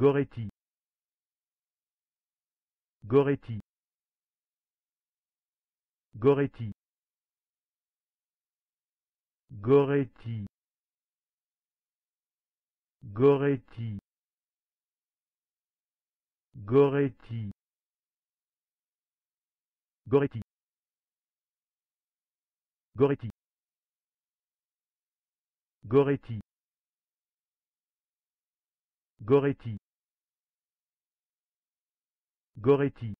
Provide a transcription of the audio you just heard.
goretti goretti goretti goretti goretti goretti goretti goretti goretti Goretti Goretti